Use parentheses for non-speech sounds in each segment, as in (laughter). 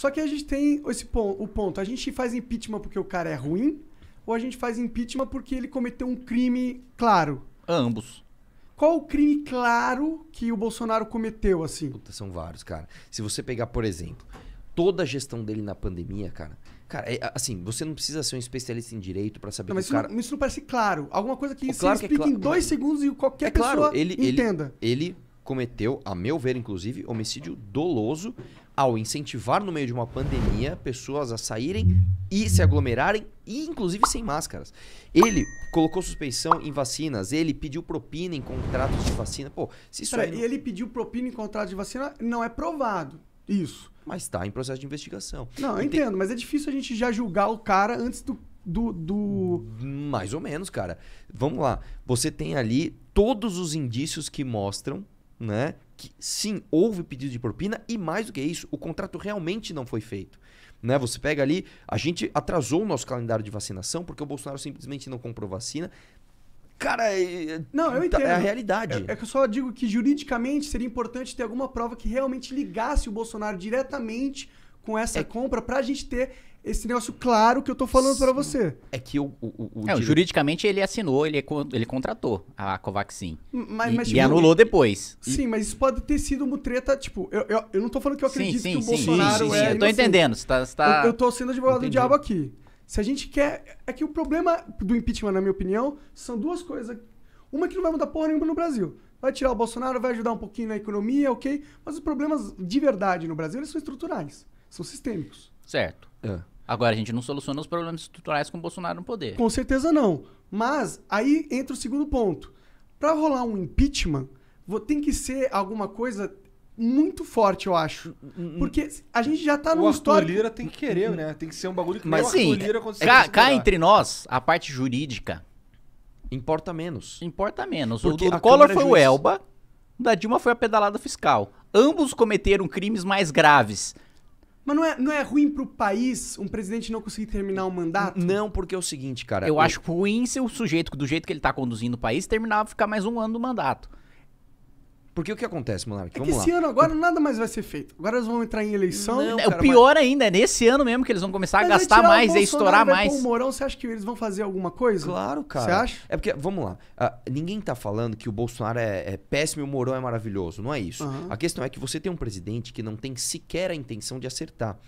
Só que a gente tem esse ponto, o ponto. A gente faz impeachment porque o cara é ruim ou a gente faz impeachment porque ele cometeu um crime claro? Ambos. Qual o crime claro que o Bolsonaro cometeu, assim? Puta, são vários, cara. Se você pegar, por exemplo, toda a gestão dele na pandemia, cara. Cara, é, assim, você não precisa ser um especialista em direito para saber não, mas o cara... isso não parece claro. Alguma coisa que o você claro explica é em dois segundos e qualquer é claro, pessoa ele, entenda. Ele, ele cometeu, a meu ver, inclusive, homicídio doloso ao incentivar no meio de uma pandemia pessoas a saírem e se aglomerarem, e inclusive sem máscaras. Ele colocou suspeição em vacinas, ele pediu propina em contratos de vacina. Pô, se isso Peraí, aí não... ele pediu propina em contratos de vacina, não é provado isso. Mas está em processo de investigação. Não, eu entendo, tem... mas é difícil a gente já julgar o cara antes do do, do, Mais ou menos, cara. Vamos lá. Você tem ali todos os indícios que mostram né? Que sim, houve pedido de propina e mais do que isso, o contrato realmente não foi feito. Né? Você pega ali, a gente atrasou o nosso calendário de vacinação porque o Bolsonaro simplesmente não comprou vacina. Cara, é, não, eu entendo. é a realidade. É, é, que eu só digo que juridicamente seria importante ter alguma prova que realmente ligasse o Bolsonaro diretamente com essa é... compra para a gente ter esse negócio claro que eu tô falando para você. É que o, o, o, é, o, juridicamente ele assinou, ele, ele contratou a Covaxin. Mas, e, mas, tipo, e anulou depois. Sim, e... mas isso pode ter sido uma treta, tipo, eu, eu, eu não tô falando que eu acredito sim, sim, que o sim, Bolsonaro sim, sim, é. Eu tô assim, entendendo, você tá. Você tá... Eu, eu, tô sendo advogado Entendi. do diabo aqui. Se a gente quer. É que o problema do impeachment, na minha opinião, são duas coisas. Uma é que não vai mudar porra nenhuma no Brasil. Vai tirar o Bolsonaro, vai ajudar um pouquinho na economia, ok. Mas os problemas de verdade no Brasil, eles são estruturais, são sistêmicos. Certo. É. Agora, a gente não soluciona os problemas estruturais com o Bolsonaro no poder. Com certeza não. Mas aí entra o segundo ponto. Para rolar um impeachment, tem que ser alguma coisa muito forte, eu acho. Hum, hum, hum. Porque a gente já tá num histórico... O Lira tem que querer, né? Tem que ser um bagulho que Mas, o sim, Lira sim, cá entre nós, a parte jurídica... Importa menos. Importa menos. Porque o do Collor é foi o Elba, o da Dilma foi a pedalada fiscal. Ambos cometeram crimes mais graves. Mas não é, não é ruim pro país um presidente não conseguir terminar um mandato? Não, porque é o seguinte, cara. Eu, eu... acho ruim se o sujeito, do jeito que ele tá conduzindo o país, terminar, ficar mais um ano do mandato. Porque o que acontece, Monark? É Vamos que esse lá. ano agora nada mais vai ser feito. Agora eles vão entrar em eleição. Não, o é pior ainda, é nesse ano mesmo que eles vão começar mas a é gastar mais e estourar mais. O Morão, você acha que eles vão fazer alguma coisa? Claro, cara. Você acha? É porque, vamos lá. Uh, ninguém tá falando que o Bolsonaro é, é, péssimo e o Morão é maravilhoso. Não é isso. Uhum. A questão é que você tem um presidente que não tem sequer a intenção de acertar.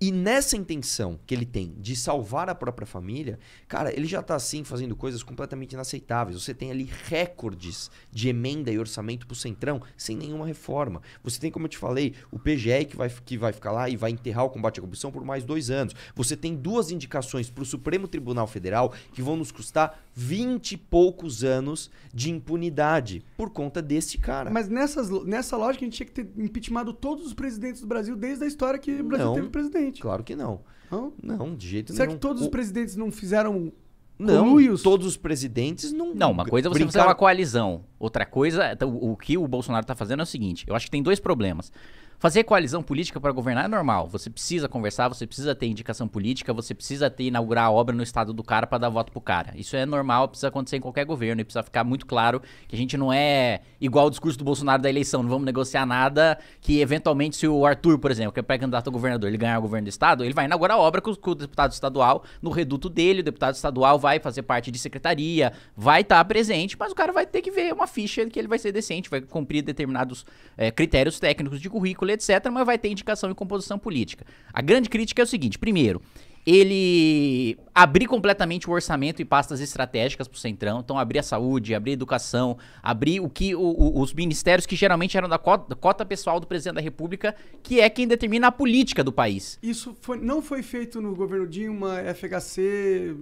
E nessa intenção que ele tem de salvar a própria família, cara, ele já tá assim fazendo coisas completamente inaceitáveis. Você tem ali recordes de emenda e orçamento pro Centrão sem nenhuma reforma. Você tem, como eu te falei, o PGE que vai, que vai ficar lá e vai enterrar o combate à corrupção por mais dois anos. Você tem duas indicações pro Supremo Tribunal Federal que vão nos custar vinte e poucos anos de impunidade por conta desse cara. Mas nessas, nessa lógica a gente tinha que ter impeachmentado todos os presidentes do Brasil desde a história que o Brasil Não. teve presidente presidente. Claro que não. Não, não de jeito Será nenhum. Será que todos o... os presidentes não fizeram não, todos os presidentes não. Não, uma coisa é você brincar... fazer uma coalizão. Outra coisa, o, que o Bolsonaro está fazendo é o seguinte: eu acho que tem dois problemas. Fazer coalizão política para governar é normal. Você precisa conversar, você precisa ter indicação política, você precisa ter inaugurar a obra no estado do cara para dar voto pro cara. Isso é normal, precisa acontecer em qualquer governo e precisa ficar muito claro que a gente não é igual o discurso do Bolsonaro da eleição, não vamos negociar nada que eventualmente se o Arthur, por exemplo, que é pré-candidato a governador, ele ganhar o governo do estado, ele vai inaugurar a obra com, com, o deputado estadual no reduto dele, o deputado estadual vai fazer parte de secretaria, vai estar tá presente, mas o cara vai ter que ver uma ficha que ele vai ser decente, vai cumprir determinados é, critérios técnicos de currículo, etc., mas vai ter indicação e composição política. A grande crítica é o seguinte: primeiro, ele abrir completamente o orçamento e pastas estratégicas para o Centrão. Então, abrir a saúde, abrir a educação, abrir o que o, o, os ministérios que geralmente eram da cota, da cota, pessoal do presidente da República, que é quem determina a política do país. Isso foi, não foi feito no governo Dilma, FHC,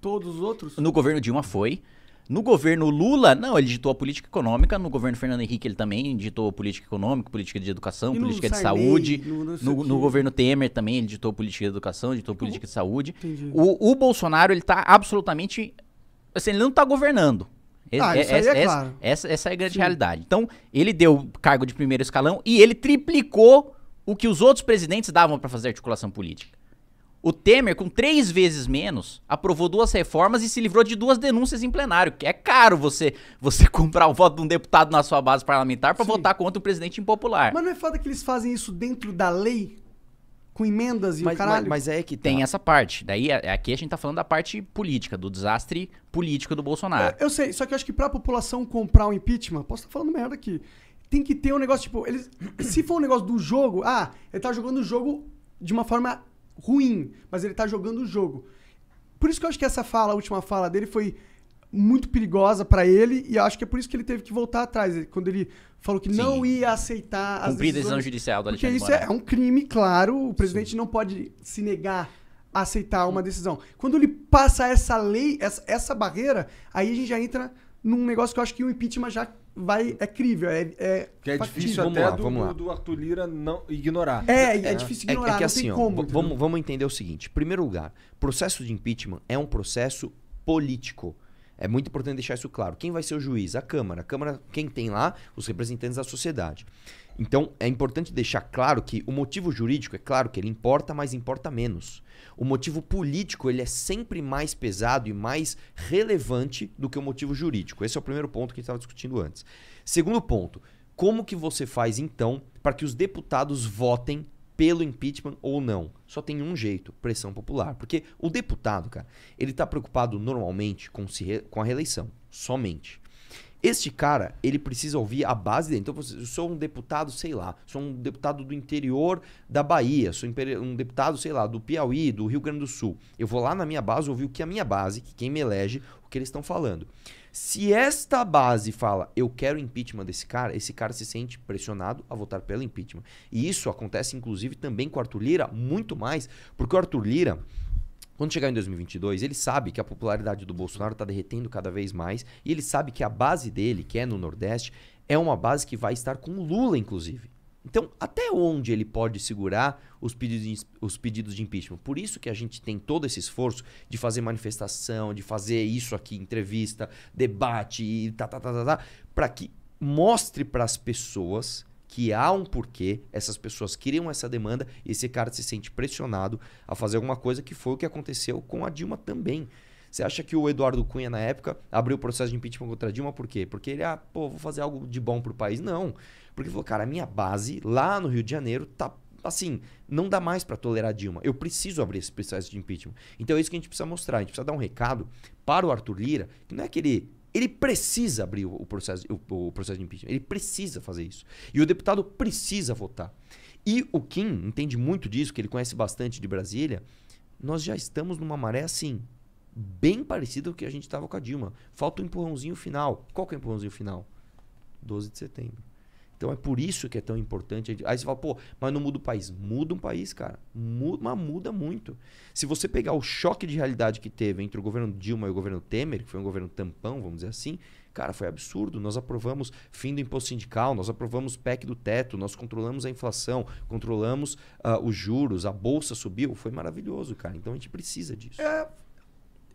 todos os outros? No governo Dilma foi. No governo Lula, não, ele ditou a política econômica. No governo Fernando Henrique, ele também ditou política econômica, política de educação, e política de Sarney, saúde. No, no, no, governo Temer também, ele ditou política de educação, ditou política de saúde. O, o, Bolsonaro, ele tá absolutamente. Assim, ele não tá governando. Ah, é essa, é essa, é a grande Sim. realidade. Então, ele deu cargo de primeiro escalão e ele triplicou o que os outros presidentes davam para fazer articulação política. O Temer, com três vezes menos, aprovou duas reformas e se livrou de duas denúncias em plenário, que é caro você você (laughs) comprar o voto de um deputado na sua base parlamentar para votar contra o presidente impopular. Mas não é foda que eles fazem isso dentro da lei? Com emendas e mas, o caralho? Mas, mas é que tá. tem essa parte. Daí, é, é, aqui a gente tá falando da parte política, do desastre político do Bolsonaro. eu sei, só que eu acho que pra população comprar o um impeachment, posso estar tá falando merda aqui, tem que ter um negócio, tipo, eles, (coughs) se for um negócio do jogo, ah, ele tá jogando o jogo de uma forma ruim, mas ele tá jogando o jogo. Por isso que eu acho que essa fala, a última fala dele foi muito perigosa para ele e acho que é por isso que ele teve que voltar atrás quando ele falou que Sim. não ia aceitar cumprir a decisão judicial do Alexandre porque isso é, é um crime claro o presidente Sim. não pode se negar a aceitar uma decisão quando ele passa essa lei essa, essa barreira aí a gente já entra num negócio que eu acho que o impeachment já vai, é crível. É, é, que é difícil até lá, do, vamos lá. do Arthur Lira não ignorar. É, é, é difícil ignorar, é, é que, é assim, ó, vamos, vamos entender o seguinte. primeiro lugar, processo de impeachment é um processo político. É muito importante deixar isso claro. Quem vai ser o juiz? A Câmara. A Câmara, quem tem lá? Os representantes da sociedade. Então, é importante deixar claro que o motivo jurídico, é claro que ele importa, mas importa menos. O motivo político, ele é sempre mais pesado e mais relevante do que o motivo jurídico. Esse é o primeiro ponto que a gente estava discutindo antes. Segundo ponto, como que você faz, então, para que os deputados votem pelo impeachment ou não. Só tem um jeito, pressão popular. Porque o deputado, cara, ele está preocupado normalmente com, se re... com a reeleição, somente. Este cara, ele precisa ouvir a base dele. Então, eu sou um deputado, sei lá, sou um deputado do interior da Bahia, sou um deputado, sei lá, do Piauí, do Rio Grande do Sul. Eu vou lá na minha base ouvir o que a minha base, quem me elege, o que eles estão falando. Se esta base fala, eu quero impeachment desse cara, esse cara se sente pressionado a votar pelo impeachment. E isso acontece, inclusive, também com o Arthur Lira, muito mais, porque o Arthur Lira quando chegar em 2022, ele sabe que a popularidade do Bolsonaro está derretendo cada vez mais e ele sabe que a base dele, que é no Nordeste, é uma base que vai estar com o Lula, inclusive. Então, até onde ele pode segurar os pedidos, de, os pedidos de impeachment? Por isso que a gente tem todo esse esforço de fazer manifestação, de fazer isso aqui, entrevista, debate, tá, tá, tá, tá, tá para que mostre para as pessoas que há um porquê, essas pessoas criam essa demanda e esse cara se sente pressionado a fazer alguma coisa que foi o que aconteceu com a Dilma também. Você acha que o Eduardo Cunha, na época, abriu o processo de impeachment contra a Dilma por quê? Porque ele, ah, pô, vou fazer algo de bom pro país. Não. Porque ele falou, cara, a minha base lá no Rio de Janeiro tá assim, não dá mais para tolerar Dilma. Eu preciso abrir esse processo de impeachment. Então é isso que a gente precisa mostrar. A gente precisa dar um recado para o Arthur Lira, que não é que ele ele precisa abrir o processo, o, processo de impeachment. Ele precisa fazer isso. E o deputado precisa votar. E o Kim entende muito disso, que ele conhece bastante de Brasília. Nós já estamos numa maré assim, bem parecida com o que a gente estava com a Dilma. Falta um empurrãozinho final. Qual que é o empurrãozinho final? 12 de setembro. Então é por isso que é tão importante. Aí você fala, pô, mas não muda o país. Muda um país, cara. Muda, mas muda muito. Se você pegar o choque de realidade que teve entre o governo Dilma e o governo Temer, que foi um governo tampão, vamos dizer assim, cara, foi absurdo. Nós aprovamos fim do imposto sindical, nós aprovamos PEC do teto, nós controlamos a inflação, controlamos uh, os juros, a bolsa subiu. Foi maravilhoso, cara. Então a gente precisa disso. É,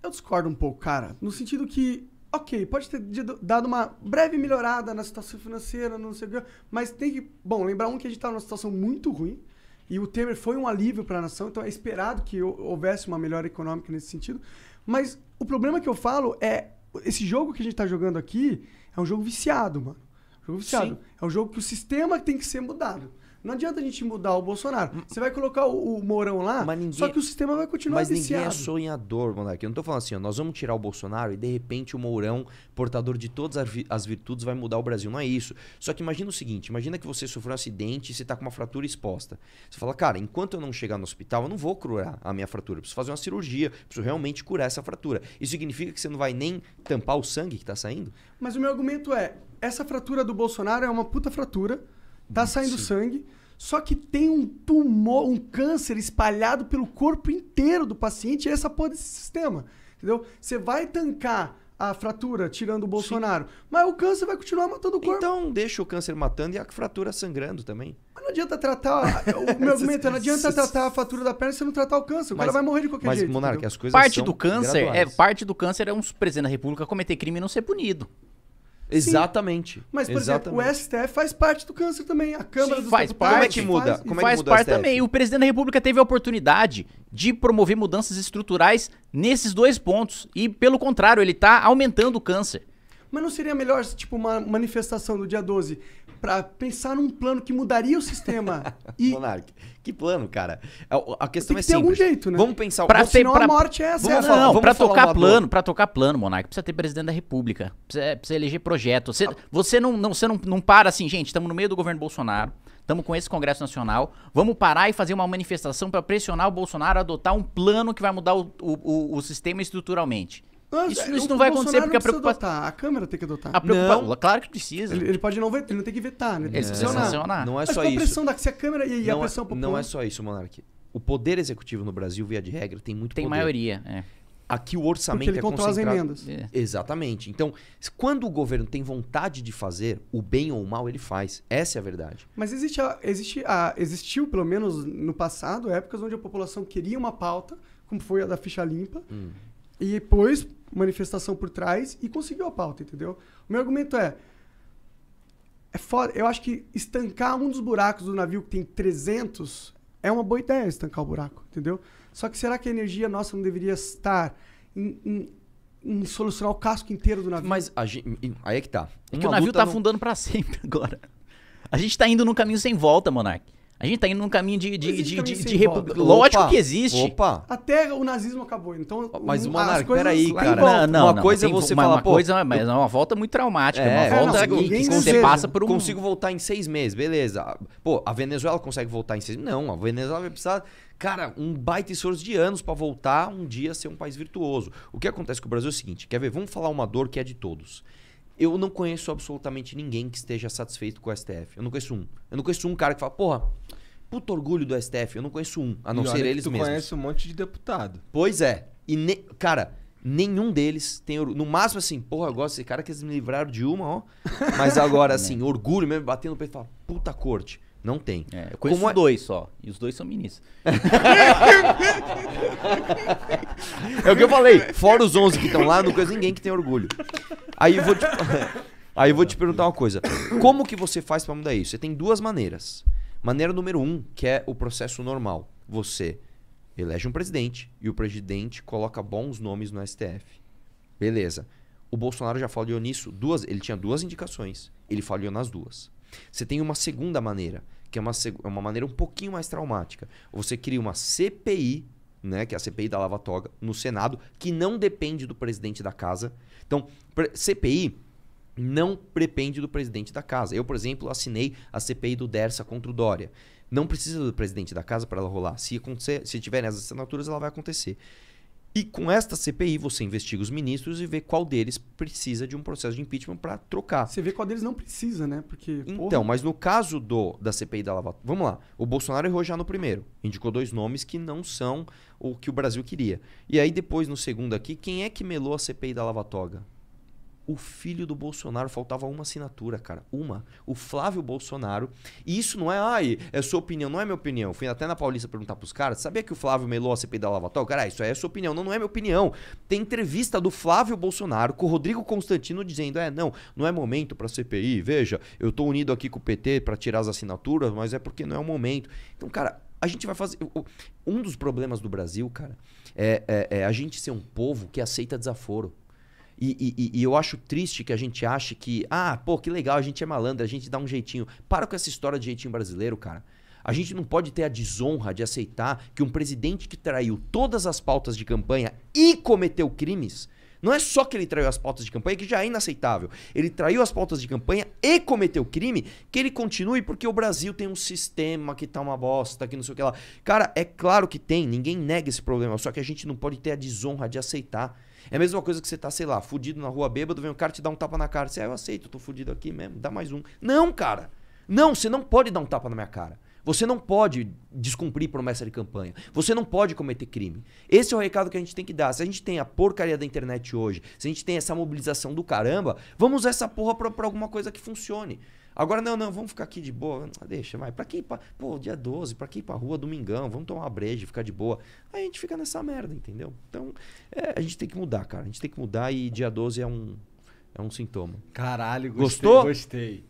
eu discordo um pouco, cara. No sentido que ok, pode ter dado uma breve melhorada na situação financeira, não sei o que, mas tem que, bom, lembrar um que a gente está numa situação muito ruim e o Temer foi um alívio para a nação, então é esperado que houvesse uma melhora econômica nesse sentido. Mas o problema que eu falo é esse jogo que a gente está jogando aqui é um jogo viciado, mano. Jogo viciado. Sim. É um jogo que o sistema tem que ser mudado. Não adianta a gente mudar o Bolsonaro. Você vai colocar o, o Mourão lá, ninguém, só que o sistema vai continuar mas viciado. Mas ninguém é sonhador, moleque. Eu não tô falando assim, ó, nós vamos tirar o Bolsonaro e de repente o Mourão, portador de todas as virtudes, vai mudar o Brasil. Não é isso. Só que imagina o seguinte, imagina que você sofreu um acidente e você tá com uma fratura exposta. Você fala, cara, enquanto eu não chegar no hospital, eu não vou curar a minha fratura. Eu preciso fazer uma cirurgia, preciso realmente curar essa fratura. Isso significa que você não vai nem tampar o sangue que tá saindo? Mas o meu argumento é, essa fratura do Bolsonaro é uma puta fratura Tá saindo Sim. sangue, só que tem um tumor, um câncer espalhado pelo corpo inteiro do paciente, e essa porra desse sistema. Entendeu? Você vai tancar a fratura, tirando o Bolsonaro. Sim. Mas o câncer vai continuar matando o corpo. Então, deixa o câncer matando e a fratura sangrando também. Mas não adianta tratar. o meu (laughs) argumento é: não adianta tratar a fratura da perna se não tratar o câncer. O mas, cara vai morrer de qualquer mas, jeito. Mas, Monarca, as coisas parte do câncer é Parte do câncer é um presidente da República cometer crime e não ser punido. Exatamente. Sim. Mas, por Exatamente. exemplo, o STF faz parte do câncer também. A Câmara Sim, dos faz Deputados. Parte. Como é que muda? Faz, Como é que muda parte também. o presidente da República teve a oportunidade de promover mudanças estruturais nesses dois pontos. E, pelo contrário, ele está aumentando o câncer. Mas não seria melhor, tipo, uma manifestação do dia 12 para pensar num plano que mudaria o sistema. (laughs) E... Monark, que plano, cara? A, questão é simples. Tem algum jeito, né? Vamos pensar. Para ter pra... a morte é essa. Vamos, não, não para tocar plano, para tocar plano, Monark, precisa ter presidente da República, precisa, precisa eleger projeto. Você, ah. você não, não, você não, não para assim, gente. Estamos no meio do governo Bolsonaro. Estamos com esse Congresso Nacional. Vamos parar e fazer uma manifestação para pressionar o Bolsonaro a adotar um plano que vai mudar o, o, o sistema estruturalmente isso, isso é, não vai acontecer porque a preocupação. a Câmara tem que adotar. A preocupação. Não. Claro que precisa. Ele, ele, pode não, ele não tem que vetar, né? Ele precisa sancionar. Não é só isso. A pressão da, se a Câmara e, a é- pressão é, popular. Não é só isso, Monark. O poder executivo no Brasil, via de regra, tem muito tem poder. Tem maioria, é. Aqui o orçamento ele é controla concentrado. as emendas. É. Exatamente. Então, quando o governo tem vontade de fazer, o bem ou o mal ele faz. Essa é a verdade. Mas existe a, existe a, existiu, pelo menos no passado, épocas onde a população queria uma pauta, como foi a da ficha limpa, hum. e depois manifestação por trás e conseguiu a pauta, entendeu? O meu argumento é. É foda. Eu acho que estancar um dos buracos do navio que tem 300 é uma boa ideia estancar o buraco, entendeu? Só que será que a energia nossa não deveria estar em, em, em solucionar o casco inteiro do navio? Mas gente, aí é que tá. É que o navio tá não... afundando para (laughs) sempre agora. A gente tá indo num caminho sem volta, Monark. A gente tá indo num caminho de, de, de, de, de república. Lógico que existe. Opa. Até o nazismo acabou. Então, mas, um, Monarco, coisas... peraí, cara. Não, não, uma coisa você uma, falar, uma pô... Coisa, mas é uma volta muito traumática. É, uma volta é, não, que, que você passa por um... Consigo voltar em seis meses, beleza. Pô, a Venezuela consegue voltar em seis meses? Não, a Venezuela vai precisar... Cara, um baita esforço de anos para voltar um dia a ser um país virtuoso. O que acontece com o Brasil é o seguinte, quer ver? Vamos falar uma dor que é de todos. Eu não conheço absolutamente ninguém que esteja satisfeito com o STF. Eu não conheço um. Eu não conheço um cara que fala, porra, puto orgulho do STF. Eu não conheço um, a não e ser eles tu mesmos. conhece um monte de deputado. Pois é. E, ne... cara, nenhum deles tem orgulho. No máximo, assim, porra, eu gosto desse cara que eles me livraram de uma, ó. Mas agora, (laughs) é. assim, orgulho mesmo, batendo no peito e falar, puta corte. Não tem. É, eu conheço Como... É- dois só. E os dois são ministros. é o que eu falei. Fora os 11 que estão lá, não conheço ninguém que tem orgulho. Aí eu vou te, (laughs) Aí eu vou te perguntar uma coisa. Como que você faz para mudar isso? Você tem duas maneiras. Maneira número um, que é o processo normal. Você elege um presidente e o presidente coloca bons nomes no STF. Beleza. O Bolsonaro já falhou nisso duas. Ele tinha duas indicações. Ele falhou nas duas. Você tem uma segunda maneira, que é uma, é uma maneira um pouquinho mais traumática. Você cria uma CPI, né, que é a CPI da Lava Toga, no Senado, que não depende do presidente da casa. Então, CPI não depende do presidente da casa. Eu, por exemplo, assinei a CPI do Dersa contra o Dória. Não precisa do presidente da casa para ela rolar. Se acontecer, se tiver as assinaturas, ela vai acontecer. E com esta CPI você investiga os ministros e vê qual deles precisa de um processo de impeachment para trocar. Você vê qual deles não precisa, né? Porque Então, porra... mas no caso do da CPI da Lava, vamos lá. O Bolsonaro errou já no primeiro, indicou dois nomes que não são o que o Brasil queria. E aí depois no segundo aqui, quem é que melou a CPI da Lava Toga? o filho do Bolsonaro, faltava uma assinatura, cara. Uma. O Flávio Bolsonaro. E isso não é, ai, é sua opinião, não é minha opinião. fui até na Paulista perguntar pros caras, sabia que o Flávio melou a CPI da Lava Tal? Cara, isso aí é sua opinião. Não, não é minha opinião. Tem entrevista do Flávio Bolsonaro com o Rodrigo Constantino dizendo, é, não, não é momento pra CPI. Veja, eu tô unido aqui com o PT para tirar as assinaturas, mas é porque não é o momento. Então, cara, a gente vai fazer. Um dos problemas do Brasil, cara, é, é, é a gente ser um povo que aceita desaforo. E, e, e, eu acho triste que a gente ache que, ah, pô, que legal, a gente é malandro, a gente dá um jeitinho. Para com essa história de jeitinho brasileiro, cara. A gente não pode ter a desonra de aceitar que um presidente que traiu todas as pautas de campanha e cometeu crimes. Não é só que ele traiu as pautas de campanha, que já é inaceitável. Ele traiu as pautas de campanha e cometeu crime, que ele continue porque o Brasil tem um sistema que tá uma bosta, que não sei o que lá. Cara, é claro que tem, ninguém nega esse problema, só que a gente não pode ter a desonra de aceitar é a mesma coisa que você tá, sei lá, fudido na rua bêbado, vem um cara te dar um tapa na cara. Você, ah, eu aceito, tô fudido aqui mesmo, dá mais um. Não, cara! Não, você não pode dar um tapa na minha cara. Você não pode descumprir promessa de campanha. Você não pode cometer crime. Esse é o recado que a gente tem que dar. Se a gente tem a porcaria da internet hoje, se a gente tem essa mobilização do caramba, vamos usar essa porra pra, pra alguma coisa que funcione. Agora, não, não, vamos ficar aqui de boa. Ah, deixa, vai. Pra que ir pra... Pô, dia 12, pra que ir pra rua domingão? Vamos tomar uma breja, ficar de boa. Aí a gente fica nessa merda, entendeu? Então, é, a gente tem que mudar, cara. A gente tem que mudar e dia 12 é um, é um sintoma. Caralho, gostei, Gostou? Gostei.